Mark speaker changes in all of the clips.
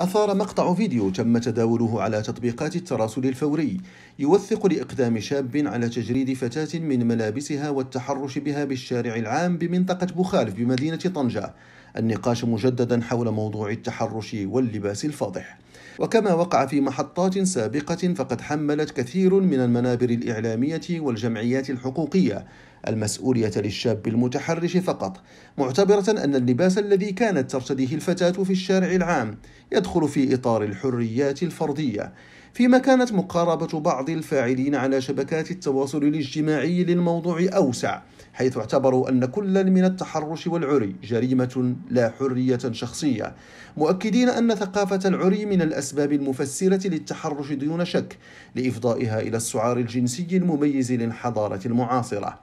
Speaker 1: أثار مقطع فيديو تم تداوله على تطبيقات التراسل الفوري يوثق لإقدام شاب على تجريد فتاة من ملابسها والتحرش بها بالشارع العام بمنطقة بوخالف بمدينة طنجة النقاش مجددا حول موضوع التحرش واللباس الفاضح وكما وقع في محطات سابقة فقد حملت كثير من المنابر الإعلامية والجمعيات الحقوقية المسؤولية للشاب المتحرش فقط، معتبرة أن اللباس الذي كانت ترتديه الفتاة في الشارع العام يدخل في إطار الحريات الفردية، فيما كانت مقاربة بعض الفاعلين على شبكات التواصل الاجتماعي للموضوع أوسع حيث اعتبروا أن كلا من التحرش والعري جريمة لا حرية شخصية مؤكدين أن ثقافة العري من الأسباب المفسرة للتحرش دون شك لإفضائها إلى السعار الجنسي المميز للحضارة المعاصرة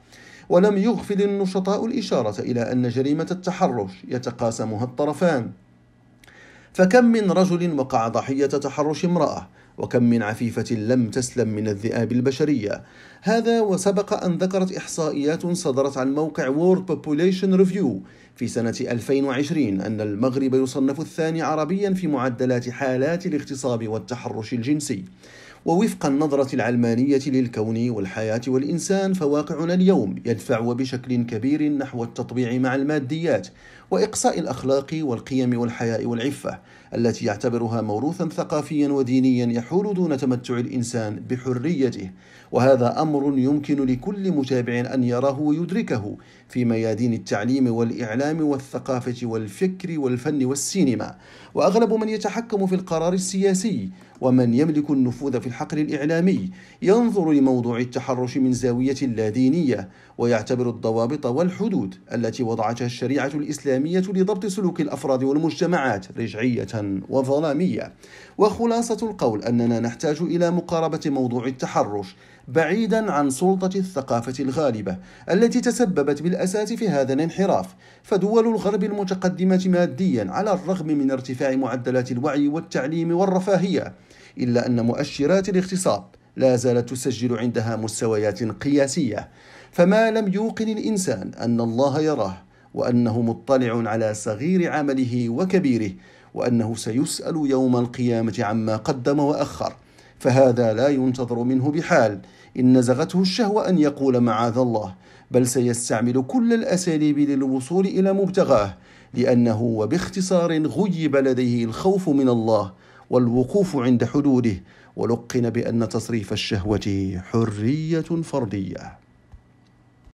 Speaker 1: ولم يغفل النشطاء الإشارة إلى أن جريمة التحرش يتقاسمها الطرفان فكم من رجل وقع ضحية تحرش امرأة وكم من عفيفة لم تسلم من الذئاب البشرية هذا وسبق أن ذكرت إحصائيات صدرت عن موقع World Population Review في سنة 2020 أن المغرب يصنف الثاني عربيا في معدلات حالات الاغتصاب والتحرش الجنسي ووفق النظرة العلمانية للكون والحياة والإنسان فواقعنا اليوم يدفع بشكل كبير نحو التطبيع مع الماديات وإقصاء الأخلاق والقيم والحياء والعفة التي يعتبرها موروثا ثقافيا ودينيا يحول دون تمتع الإنسان بحريته وهذا أمر يمكن لكل متابع أن يراه ويدركه في ميادين التعليم والإعلام والثقافة والفكر والفن والسينما وأغلب من يتحكم في القرار السياسي ومن يملك النفوذ في الحقل الإعلامي ينظر لموضوع التحرش من زاوية لا دينية ويعتبر الضوابط والحدود التي وضعتها الشريعة الإسلامية لضبط سلوك الأفراد والمجتمعات رجعية وظلامية وخلاصة القول أننا نحتاج إلى مقاربة موضوع التحرش بعيدا عن سلطة الثقافة الغالبة التي تسببت بالأساس في هذا الانحراف فدول الغرب المتقدمة ماديا على الرغم من ارتفاع معدلات الوعي والتعليم والرفاهية إلا أن مؤشرات الاغتصاب لا زالت تسجل عندها مستويات قياسية فما لم يوقن الإنسان أن الله يراه وأنه مطلع على صغير عمله وكبيره وأنه سيسأل يوم القيامة عما قدم وأخر فهذا لا ينتظر منه بحال إن نزغته الشهوة أن يقول معاذ الله بل سيستعمل كل الأساليب للوصول إلى مبتغاه لأنه وباختصار غيب لديه الخوف من الله والوقوف عند حدوده ولقن بان تصريف الشهوه حريه فرديه